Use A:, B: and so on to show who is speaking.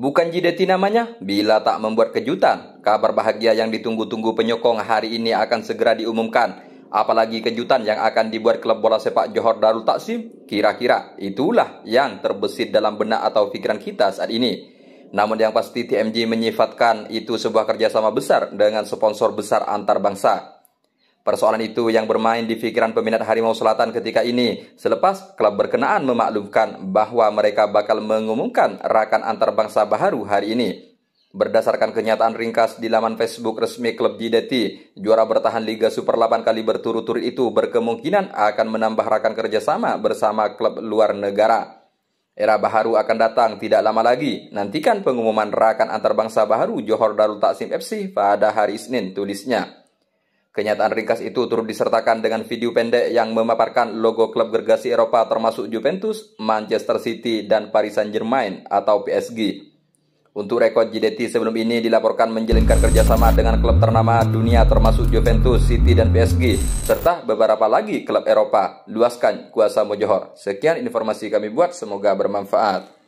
A: Bukan jideti namanya? Bila tak membuat kejutan, kabar bahagia yang ditunggu-tunggu penyokong hari ini akan segera diumumkan. Apalagi kejutan yang akan dibuat klub bola sepak Johor Darul Taksim. Kira-kira itulah yang terbesit dalam benak atau pikiran kita saat ini. Namun yang pasti TMJ menyifatkan itu sebuah kerjasama besar dengan sponsor besar antar bangsa. Persoalan itu yang bermain di pikiran peminat Harimau Selatan ketika ini selepas klub berkenaan memaklumkan bahwa mereka bakal mengumumkan rakan antarbangsa baharu hari ini. Berdasarkan kenyataan ringkas di laman Facebook resmi klub Jideti, juara bertahan Liga Super 8 kali berturut-turut itu berkemungkinan akan menambah rakan kerjasama bersama klub luar negara. Era Baharu akan datang tidak lama lagi. Nantikan pengumuman rakan antarbangsa Baharu Johor Darul Taksim FC pada hari Senin, tulisnya. Kenyataan ringkas itu turut disertakan dengan video pendek yang memaparkan logo klub gergasi Eropa termasuk Juventus, Manchester City, dan Paris Saint-Germain atau PSG. Untuk rekod JDT sebelum ini dilaporkan menjalinkan kerjasama dengan klub ternama dunia termasuk Juventus, City, dan PSG, serta beberapa lagi klub Eropa. Luaskan kuasa Mojohor. Sekian informasi kami buat, semoga bermanfaat.